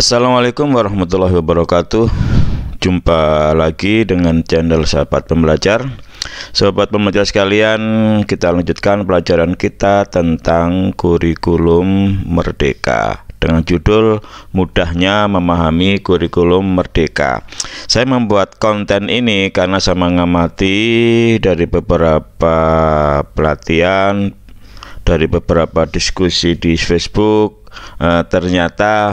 Assalamualaikum warahmatullahi wabarakatuh Jumpa lagi dengan channel Sahabat Pembelajar Sahabat pembelajar sekalian kita lanjutkan pelajaran kita tentang kurikulum merdeka dengan judul Mudahnya Memahami Kurikulum Merdeka. Saya membuat konten ini karena saya mengamati dari beberapa pelatihan, dari beberapa diskusi di Facebook, eh, ternyata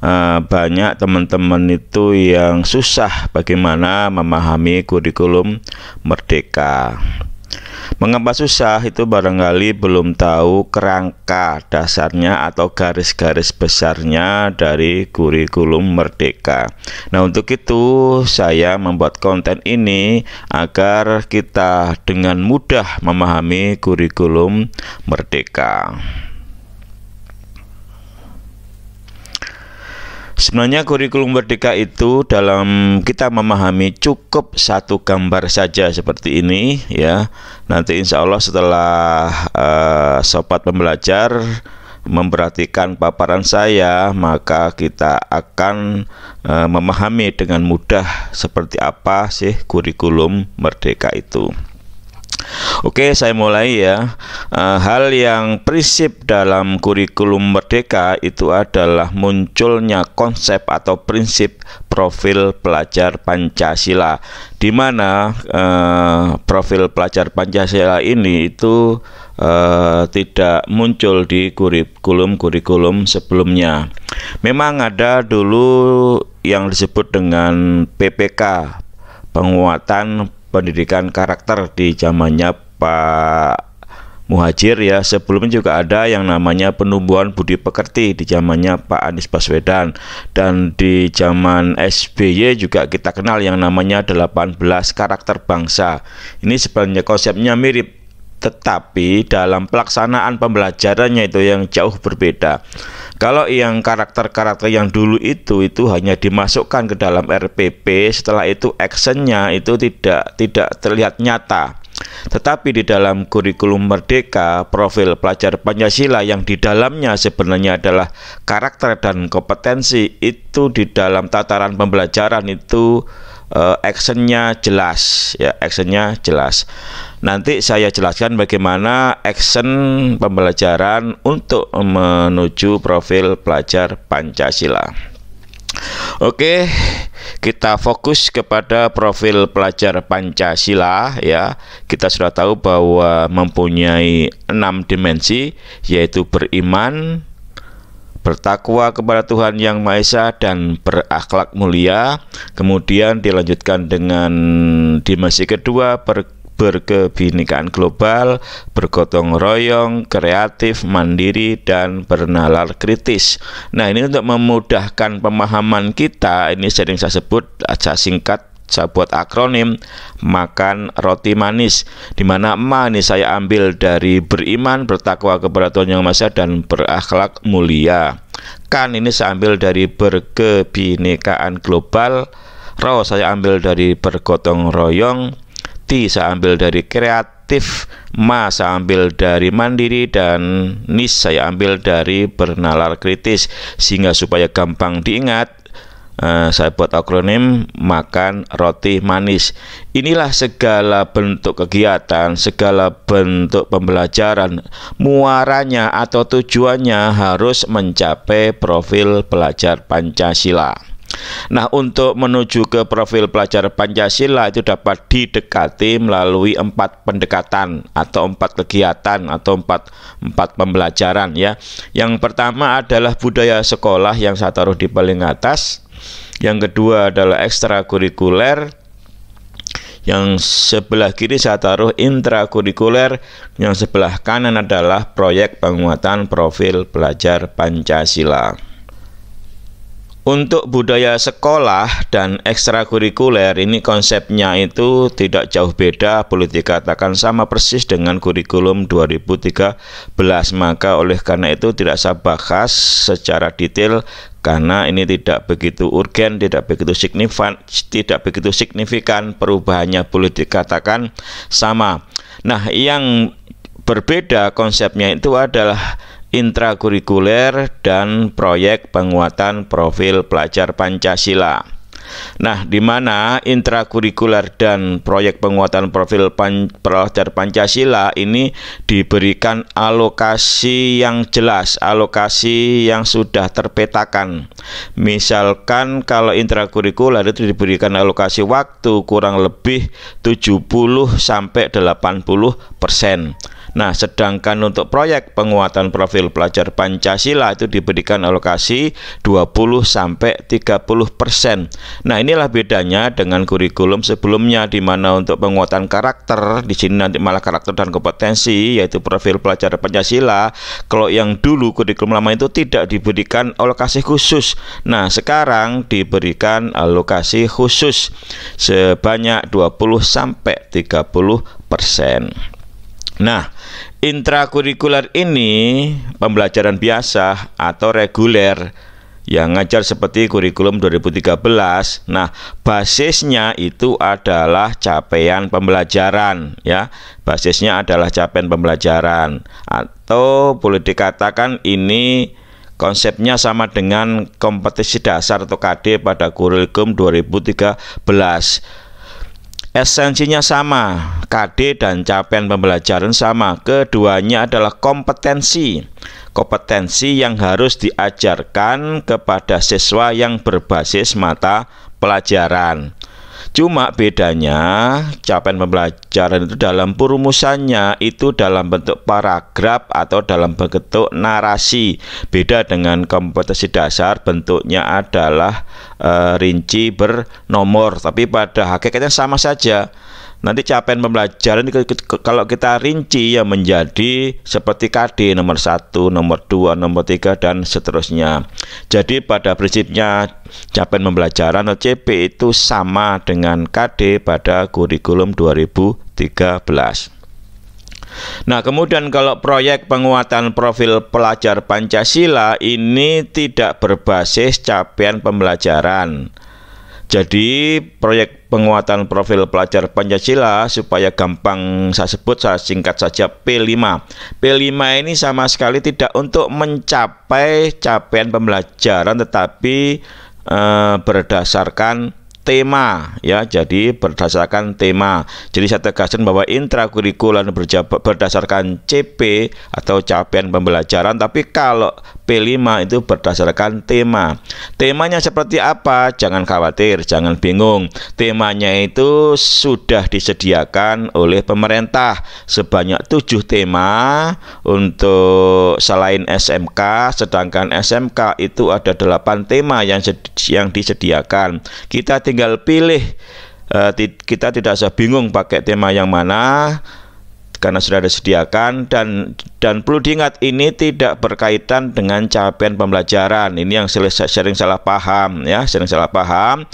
Eh, banyak teman-teman itu yang susah bagaimana memahami kurikulum merdeka. Mengapa susah itu barangkali belum tahu kerangka dasarnya atau garis-garis besarnya dari kurikulum merdeka. Nah, untuk itu saya membuat konten ini agar kita dengan mudah memahami kurikulum merdeka. Sebenarnya kurikulum merdeka itu dalam kita memahami cukup satu gambar saja seperti ini ya. Nanti insya Allah setelah uh, sobat pembelajar memperhatikan paparan saya, maka kita akan e, memahami dengan mudah seperti apa sih kurikulum merdeka itu. Oke, saya mulai ya. Eh, hal yang prinsip dalam kurikulum merdeka itu adalah munculnya konsep atau prinsip profil pelajar Pancasila, di mana uh, profil pelajar Pancasila ini itu uh, tidak muncul di kurikulum-kurikulum sebelumnya. Memang ada dulu yang disebut dengan PPK, penguatan pendidikan karakter di zamannya Pak Muhajir ya sebelumnya juga ada yang namanya penumbuhan budi pekerti di zamannya Pak Anies Baswedan dan di zaman SBY juga kita kenal yang namanya 18 karakter bangsa ini sebenarnya konsepnya mirip tetapi dalam pelaksanaan pembelajarannya itu yang jauh berbeda. Kalau yang karakter-karakter yang dulu itu itu hanya dimasukkan ke dalam RPP, setelah itu actionnya itu tidak tidak terlihat nyata. Tetapi di dalam kurikulum merdeka, profil pelajar Pancasila yang di dalamnya sebenarnya adalah karakter dan kompetensi itu di dalam tataran pembelajaran itu uh, actionnya jelas ya actionnya jelas nanti saya jelaskan bagaimana action pembelajaran untuk menuju profil pelajar Pancasila Oke kita fokus kepada profil pelajar Pancasila ya kita sudah tahu bahwa mempunyai enam dimensi yaitu beriman bertakwa kepada Tuhan Yang Maha Esa dan berakhlak mulia. Kemudian dilanjutkan dengan dimensi kedua ber, berkebinikan global, bergotong royong, kreatif, mandiri dan bernalar kritis. Nah, ini untuk memudahkan pemahaman kita, ini sering saya sebut aja singkat saya buat akronim makan roti manis di mana ma ini saya ambil dari beriman bertakwa kepada Tuhan Yang Maha Esa dan berakhlak mulia kan ini saya ambil dari berkebinekaan global ro saya ambil dari bergotong royong ti saya ambil dari kreatif ma saya ambil dari mandiri dan nis saya ambil dari bernalar kritis sehingga supaya gampang diingat Eh, saya buat akronim makan roti manis. Inilah segala bentuk kegiatan, segala bentuk pembelajaran, muaranya atau tujuannya harus mencapai profil pelajar Pancasila. Nah, untuk menuju ke profil pelajar Pancasila itu dapat didekati melalui empat pendekatan atau empat kegiatan atau empat empat pembelajaran ya. Yang pertama adalah budaya sekolah yang saya taruh di paling atas. Yang kedua adalah ekstrakurikuler. Yang sebelah kiri saya taruh intrakurikuler, yang sebelah kanan adalah proyek penguatan profil pelajar Pancasila. Untuk budaya sekolah dan ekstrakurikuler ini konsepnya itu tidak jauh beda, boleh dikatakan sama persis dengan kurikulum 2013. Maka oleh karena itu tidak saya bahas secara detail karena ini tidak begitu urgen, tidak begitu signifikan, tidak begitu signifikan perubahannya boleh dikatakan sama. Nah, yang berbeda konsepnya itu adalah intrakurikuler dan proyek penguatan profil pelajar Pancasila. Nah, di mana intrakurikuler dan proyek penguatan profil pan, pelajar Pancasila ini diberikan alokasi yang jelas, alokasi yang sudah terpetakan. Misalkan kalau intrakurikuler itu diberikan alokasi waktu kurang lebih 70 sampai 80 persen. Nah, sedangkan untuk proyek penguatan profil pelajar Pancasila itu diberikan alokasi 20 sampai 30%. Nah, inilah bedanya dengan kurikulum sebelumnya di mana untuk penguatan karakter di sini nanti malah karakter dan kompetensi yaitu profil pelajar Pancasila. Kalau yang dulu kurikulum lama itu tidak diberikan alokasi khusus. Nah, sekarang diberikan alokasi khusus sebanyak 20 sampai 30 persen. Nah, intrakurikuler ini pembelajaran biasa atau reguler yang ngajar seperti kurikulum 2013. Nah, basisnya itu adalah capaian pembelajaran ya. Basisnya adalah capaian pembelajaran atau boleh dikatakan ini Konsepnya sama dengan kompetisi dasar atau KD pada kurikulum 2013. Esensinya sama, KD dan capaian pembelajaran sama. Keduanya adalah kompetensi. Kompetensi yang harus diajarkan kepada siswa yang berbasis mata pelajaran. Cuma bedanya capaian pembelajaran itu dalam perumusannya itu dalam bentuk paragraf atau dalam bentuk narasi. Beda dengan kompetensi dasar bentuknya adalah e, rinci bernomor, tapi pada hakikatnya sama saja. Nanti capaian pembelajaran kalau kita rinci ya menjadi seperti KD nomor 1, nomor 2, nomor 3 dan seterusnya. Jadi pada prinsipnya capaian pembelajaran atau CP itu sama dengan KD pada kurikulum 2013. Nah, kemudian kalau proyek penguatan profil pelajar Pancasila ini tidak berbasis capaian pembelajaran. Jadi, proyek penguatan profil pelajar Pancasila supaya gampang saya sebut saya singkat saja P5. P5 ini sama sekali tidak untuk mencapai capaian pembelajaran tetapi e, berdasarkan tema ya jadi berdasarkan tema jadi saya tegaskan bahwa intrakurikuler berdasarkan CP atau capaian pembelajaran tapi kalau itu berdasarkan tema. Temanya seperti apa? Jangan khawatir, jangan bingung. Temanya itu sudah disediakan oleh pemerintah sebanyak tujuh tema untuk selain SMK, sedangkan SMK itu ada delapan tema yang yang disediakan. Kita tinggal pilih eh, kita tidak usah bingung pakai tema yang mana karena sudah disediakan dan dan perlu diingat ini tidak berkaitan dengan capaian pembelajaran. Ini yang sering salah paham ya, sering salah paham.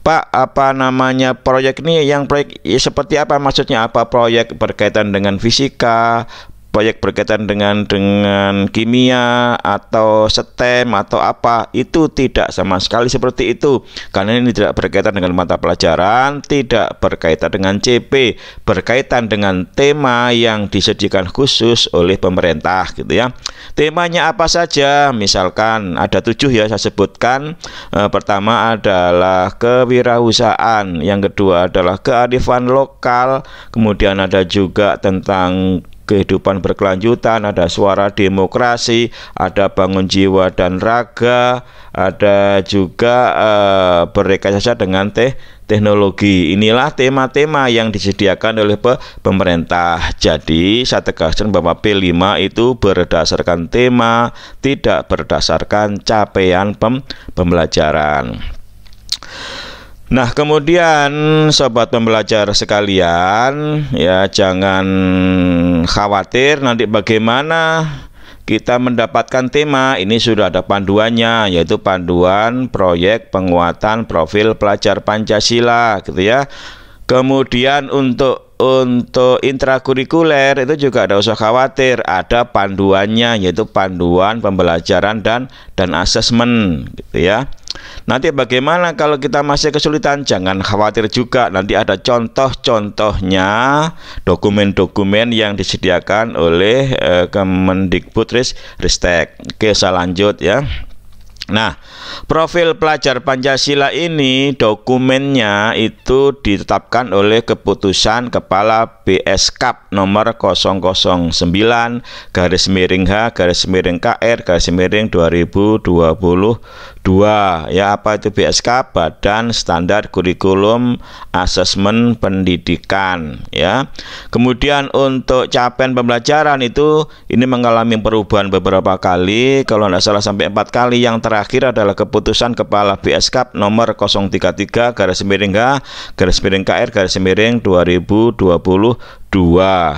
Pak, apa namanya proyek ini yang proyek ya seperti apa maksudnya apa proyek berkaitan dengan fisika, proyek berkaitan dengan dengan kimia atau STEM atau apa itu tidak sama sekali seperti itu karena ini tidak berkaitan dengan mata pelajaran tidak berkaitan dengan CP berkaitan dengan tema yang disediakan khusus oleh pemerintah gitu ya temanya apa saja misalkan ada tujuh ya saya sebutkan e, pertama adalah kewirausahaan yang kedua adalah kearifan lokal kemudian ada juga tentang kehidupan berkelanjutan, ada suara demokrasi, ada bangun jiwa dan raga, ada juga uh, berrekayasa dengan teh teknologi. Inilah tema-tema yang disediakan oleh pemerintah. Jadi, saya tegaskan bahwa P5 itu berdasarkan tema, tidak berdasarkan capaian pem pembelajaran. Nah, kemudian sobat pembelajar sekalian, ya jangan khawatir nanti bagaimana kita mendapatkan tema ini sudah ada panduannya yaitu panduan proyek penguatan profil pelajar Pancasila gitu ya. Kemudian untuk untuk intrakurikuler itu juga tidak usah khawatir, ada panduannya yaitu panduan pembelajaran dan dan asesmen gitu ya. Nanti bagaimana kalau kita masih kesulitan? Jangan khawatir juga, nanti ada contoh-contohnya dokumen-dokumen yang disediakan oleh eh, Kemendikbud Ristek. Oke, saya lanjut ya. Nah, profil pelajar Pancasila ini dokumennya itu ditetapkan oleh keputusan Kepala BSKAP nomor 009 garis miring H garis miring KR garis miring 2022 ya apa itu BSKAP Badan Standar Kurikulum Asesmen Pendidikan ya. Kemudian untuk capaian pembelajaran itu ini mengalami perubahan beberapa kali kalau tidak salah sampai empat kali yang terakhir terakhir adalah keputusan Kepala BSK nomor 033 garis miring K garis miring KR garis miring 2022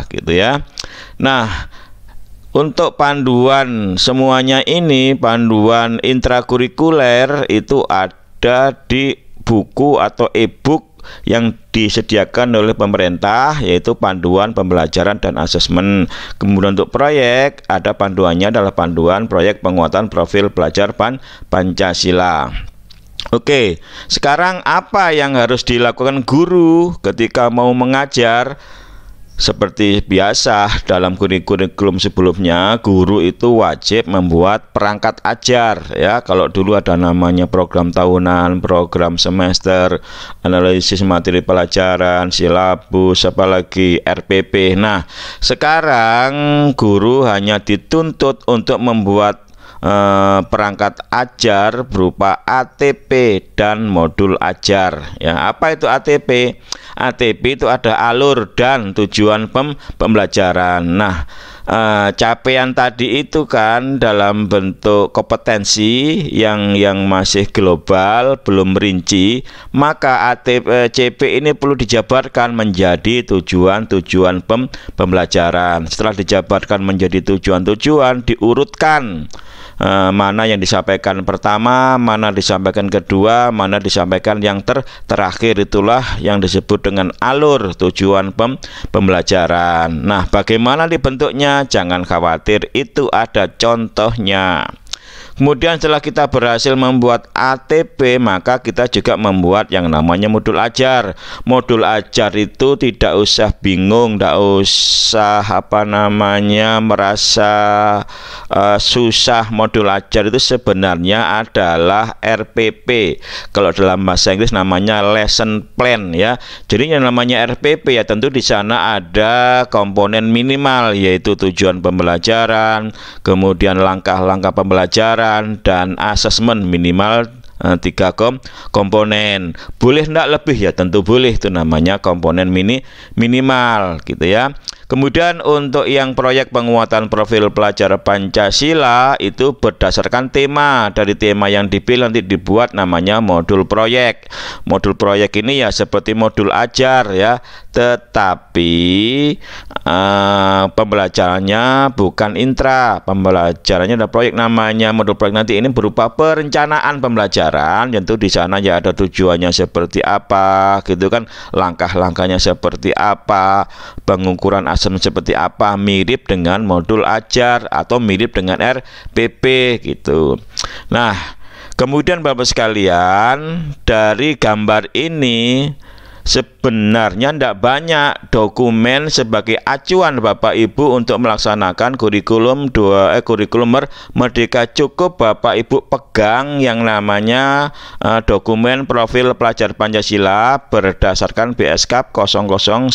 gitu ya. Nah, untuk panduan semuanya ini panduan intrakurikuler itu ada di buku atau e-book yang disediakan oleh pemerintah yaitu panduan pembelajaran dan asesmen. Kemudian untuk proyek ada panduannya adalah panduan proyek penguatan profil pelajar Pan Pancasila. Oke, sekarang apa yang harus dilakukan guru ketika mau mengajar? Seperti biasa dalam kurikulum sebelumnya, guru itu wajib membuat perangkat ajar ya. Kalau dulu ada namanya program tahunan, program semester, analisis materi pelajaran, silabus, apalagi RPP. Nah, sekarang guru hanya dituntut untuk membuat Eh, perangkat ajar berupa ATP dan modul ajar. Ya, apa itu ATP? ATP itu ada alur dan tujuan pem pembelajaran. Nah, eh, capaian tadi itu kan dalam bentuk kompetensi yang yang masih global belum merinci maka ATP eh, CP ini perlu dijabarkan menjadi tujuan-tujuan pem, pembelajaran setelah dijabarkan menjadi tujuan-tujuan diurutkan Eh, mana yang disampaikan pertama, mana disampaikan kedua, mana disampaikan yang ter terakhir itulah yang disebut dengan alur tujuan pem pembelajaran. Nah, bagaimana dibentuknya? Jangan khawatir, itu ada contohnya. Kemudian setelah kita berhasil membuat ATP, maka kita juga membuat yang namanya modul ajar. Modul ajar itu tidak usah bingung, tidak usah apa namanya merasa uh, susah. Modul ajar itu sebenarnya adalah RPP. Kalau dalam bahasa Inggris namanya lesson plan ya. Jadi yang namanya RPP ya tentu di sana ada komponen minimal yaitu tujuan pembelajaran, kemudian langkah-langkah pembelajaran dan asesmen minimal eh, tiga kom komponen boleh tidak lebih ya tentu boleh itu namanya komponen mini minimal gitu ya kemudian untuk yang proyek penguatan profil pelajar Pancasila itu berdasarkan tema dari tema yang dipilih nanti dibuat namanya modul proyek modul proyek ini ya seperti modul ajar ya tetapi uh, pembelajarannya bukan intra, pembelajarannya ada proyek namanya modul proyek nanti ini berupa perencanaan pembelajaran. Tentu di sana ya ada tujuannya seperti apa, gitu kan, langkah-langkahnya seperti apa, pengukuran asam seperti apa, mirip dengan modul ajar atau mirip dengan RPP gitu. Nah, kemudian Bapak sekalian, dari gambar ini Sebenarnya tidak banyak dokumen sebagai acuan Bapak Ibu untuk melaksanakan kurikulum dua eh, kurikulum merdeka cukup Bapak Ibu pegang yang namanya eh, dokumen profil pelajar Pancasila berdasarkan BSK 009.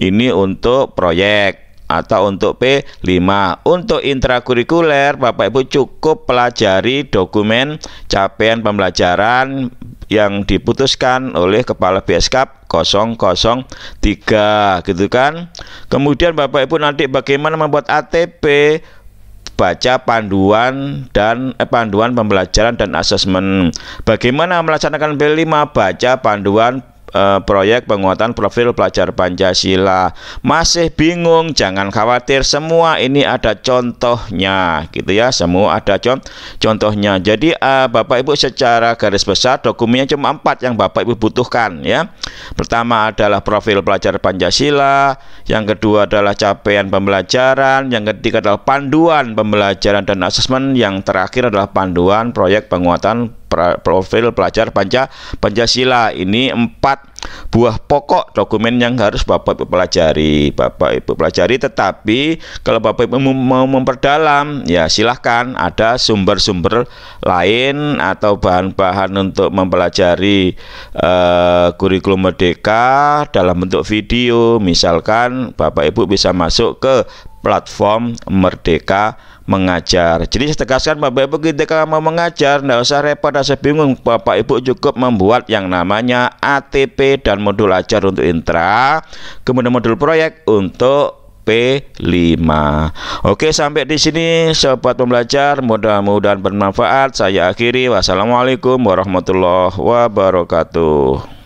Ini untuk proyek atau untuk P5. Untuk intrakurikuler, Bapak Ibu cukup pelajari dokumen capaian pembelajaran yang diputuskan oleh Kepala BSKAP 003 gitu kan. Kemudian Bapak Ibu nanti bagaimana membuat ATP baca panduan dan eh, panduan pembelajaran dan asesmen. Bagaimana melaksanakan P5 baca panduan Eh, proyek penguatan profil pelajar Pancasila. Masih bingung? Jangan khawatir, semua ini ada contohnya, gitu ya. Semua ada con contohnya. Jadi uh, Bapak Ibu secara garis besar dokumennya cuma empat yang Bapak Ibu butuhkan, ya. Pertama adalah profil pelajar Pancasila, yang kedua adalah capaian pembelajaran, yang ketiga adalah panduan pembelajaran dan asesmen, yang terakhir adalah panduan proyek penguatan profil pelajar Panca, Pancasila. Ini empat buah pokok dokumen yang harus Bapak Ibu pelajari. Bapak Ibu pelajari tetapi kalau Bapak Ibu mau memperdalam ya silahkan ada sumber-sumber lain atau bahan-bahan untuk mempelajari uh, kurikulum merdeka dalam bentuk video. Misalkan Bapak Ibu bisa masuk ke platform Merdeka Mengajar. Jadi saya tegaskan Bapak Ibu ketika mau mengajar tidak usah repot, tidak usah bingung. Bapak Ibu cukup membuat yang namanya ATP dan modul ajar untuk intra, kemudian modul proyek untuk P5. Oke, sampai di sini sobat pembelajar, mudah-mudahan bermanfaat. Saya akhiri. Wassalamualaikum warahmatullahi wabarakatuh.